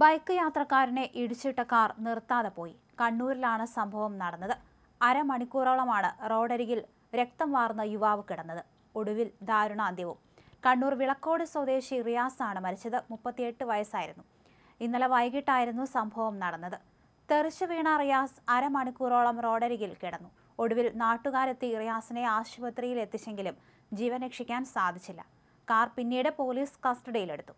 bike യാത്രക്കാരനെ ഇടിച്ചിട്ട car നിർത്താതെ പോയി കണ്ണൂരിലാണ് സംഭവം നടന്നത് അരമണിക്കൂറോളമാണ് റോഡരികിൽ രക്തം വാർന്ന യുവാവ് കിടന്നത് ഒടുവിൽ ദാരുണാന്ത്യവും കണ്ണൂർ വിളക്കോട് സ്വദേശി റിയാസാണ് മരിച്ചത് മുപ്പത്തിയെട്ട് വയസ്സായിരുന്നു ഇന്നലെ വൈകിട്ടായിരുന്നു സംഭവം നടന്നത് തെറിച്ചു വീണ റിയാസ് അരമണിക്കൂറോളം റോഡരികിൽ കിടന്നു ഒടുവിൽ നാട്ടുകാരെത്തി റിയാസിനെ ആശുപത്രിയിൽ എത്തിച്ചെങ്കിലും ജീവൻ രക്ഷിക്കാൻ സാധിച്ചില്ല കാർ പിന്നീട് പോലീസ് കസ്റ്റഡിയിലെടുത്തു